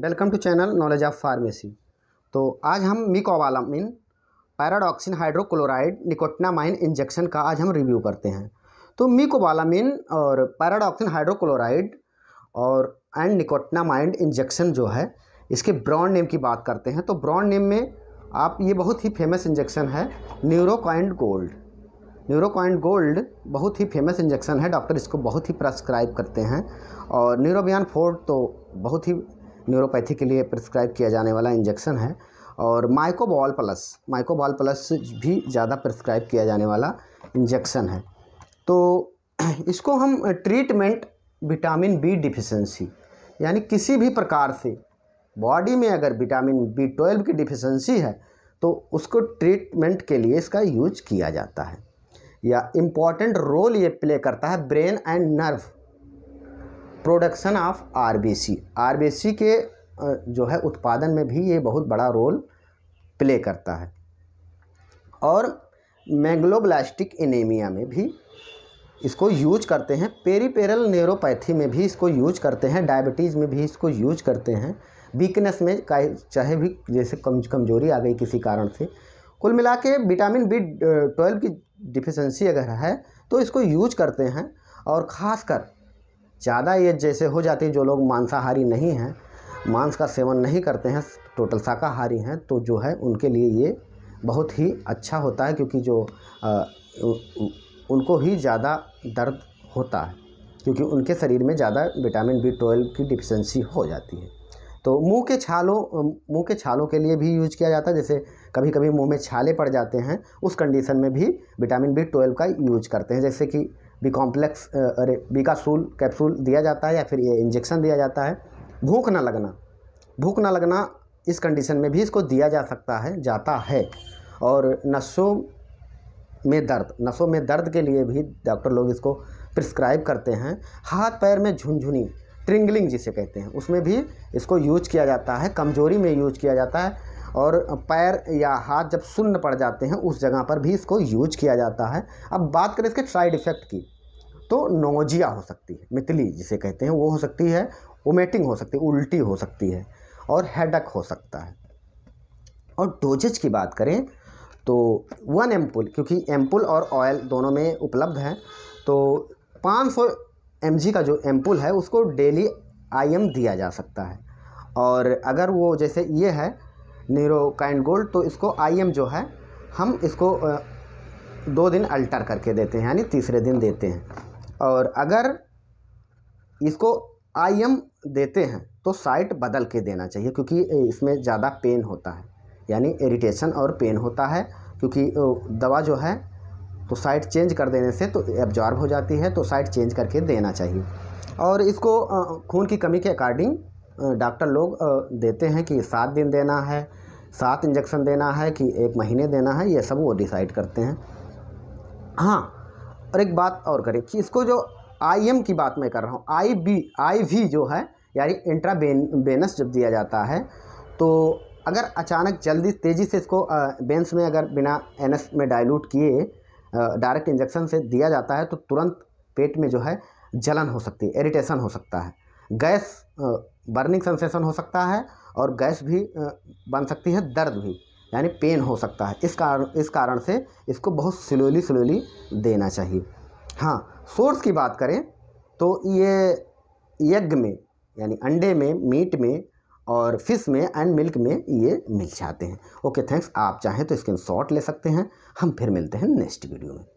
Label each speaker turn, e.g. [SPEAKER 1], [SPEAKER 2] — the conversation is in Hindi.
[SPEAKER 1] welcome to channel knowledge of pharmacy तो आज हम mecobalamin pyridoxine hydrochloride nicotinamide injection का आज हम रिव्यू करते हैं तो मिकोवालामिन और पैराडॉक्सिन हाइड्रोक्लोराइड और एंड निकोटनामाइन इंजेक्शन जो है इसके ब्रांड नेम की बात करते हैं तो ब्रांड नेम में आप ये बहुत ही फेमस इंजेक्शन है न्यूरोकॉइंड गोल्ड न्यूरोकॉइंट गोल्ड बहुत ही फेमस इंजेक्शन है डॉक्टर इसको बहुत ही प्रस्क्राइब करते हैं और न्यूरोबियान फोर्ड तो बहुत ही न्यूरोपैथी के लिए प्रिस्क्राइब किया जाने वाला इंजेक्शन है और माइकोबॉल प्लस माइकोबॉल प्लस भी ज़्यादा प्रिस्क्राइब किया जाने वाला इंजेक्शन है तो इसको हम ट्रीटमेंट विटामिन बी डिफिशेंसी यानी किसी भी प्रकार से बॉडी में अगर विटामिन बी ट्वेल्व की डिफिशेंसी है तो उसको ट्रीटमेंट के लिए इसका यूज किया जाता है या इम्पॉर्टेंट रोल ये प्ले करता है brain and nerve production of RBC RBC के जो है उत्पादन में भी ये बहुत बड़ा रोल प्ले करता है और मैग्लोब्लास्टिक एनीमिया में भी इसको यूज करते हैं पेरीपेरल न्यूरोपैथी में भी इसको यूज करते हैं डायबिटीज़ में भी इसको यूज करते हैं वीकनेस में चाहे भी जैसे कम कमजोरी आ गई किसी कारण से कुल मिला के विटामिन बी ट्वेल्व की डिफिशेंसी अगर है तो इसको यूज करते हैं और ख़ासकर ज़्यादा ये जैसे हो जाती है जो लोग मांसाहारी नहीं हैं मांस का सेवन नहीं करते हैं टोटल शाकाहारी हैं तो जो है उनके लिए ये बहुत ही अच्छा होता है क्योंकि जो आ, उनको ही ज़्यादा दर्द होता है क्योंकि उनके शरीर में ज़्यादा विटामिन बी ट्वेल्व की डिफिशेंसी हो जाती है तो मुंह के छालों मुंह के छालों के लिए भी यूज किया जाता है जैसे कभी कभी मुंह में छाले पड़ जाते हैं उस कंडीशन में भी विटामिन बी ट्वेल्व का यूज करते हैं जैसे कि बी कॉम्प्लेक्स अरे बी का सूल कैप्सूल दिया जाता है या फिर ये इंजेक्शन दिया जाता है भूख ना लगना भूख ना लगना इस कंडीशन में भी इसको दिया जा सकता है जाता है और नसों में दर्द नसों में दर्द के लिए भी डॉक्टर लोग इसको प्रिस्क्राइब करते हैं हाथ पैर में झुनझुनी ट्रिंगलिंग जिसे कहते हैं उसमें भी इसको यूज किया जाता है कमजोरी में यूज किया जाता है और पैर या हाथ जब सुन्न पड़ जाते हैं उस जगह पर भी इसको यूज किया जाता है अब बात करें इसके साइड इफ़ेक्ट की तो नोजिया हो सकती है मितली जिसे कहते हैं वो हो सकती है ओमेटिंग हो सकती है उल्टी हो सकती है और हेडक हो सकता है और डोजेज की बात करें तो वन एम्पुल क्योंकि एम्पुल और ऑयल दोनों में उपलब्ध हैं तो 500 जी का जो एम्पुल है उसको डेली आईएम दिया जा सकता है और अगर वो जैसे ये है न्यूरोकाइन गोल्ड तो इसको आईएम जो है हम इसको दो दिन अल्टर करके देते हैं यानी तीसरे दिन देते हैं और अगर इसको आई एम देते हैं तो साइट बदल के देना चाहिए क्योंकि इसमें ज़्यादा पेन होता है यानी इरिटेशन और पेन होता है क्योंकि दवा जो है तो साइट चेंज कर देने से तो एब्जॉर्ब हो जाती है तो साइट चेंज करके देना चाहिए और इसको खून की कमी के अकॉर्डिंग डॉक्टर लोग देते हैं कि सात दिन देना है सात इंजेक्शन देना है कि एक महीने देना है ये सब वो डिसाइड करते हैं हाँ और एक बात और करें कि इसको जो आई एम की बात मैं कर रहा हूँ आई बी आई वी जो है यानी इंट्रा बेनस जब दिया जाता है तो अगर अचानक जल्दी तेज़ी से इसको बेंस में अगर बिना एन में डाइल्यूट किए डायरेक्ट इंजेक्शन से दिया जाता है तो तुरंत पेट में जो है जलन हो सकती है इरीटेशन हो सकता है गैस बर्निंग सेंसेशन हो सकता है और गैस भी बन सकती है दर्द भी यानी पेन हो सकता है इस कारण इस कारण से इसको बहुत स्लोली स्लोली देना चाहिए हाँ सोर्स की बात करें तो ये यज्ञ में यानी अंडे में मीट में और फिश में एंड मिल्क में ये मिल जाते हैं ओके थैंक्स आप चाहें तो स्क्रीन शॉट ले सकते हैं हम फिर मिलते हैं नेक्स्ट वीडियो में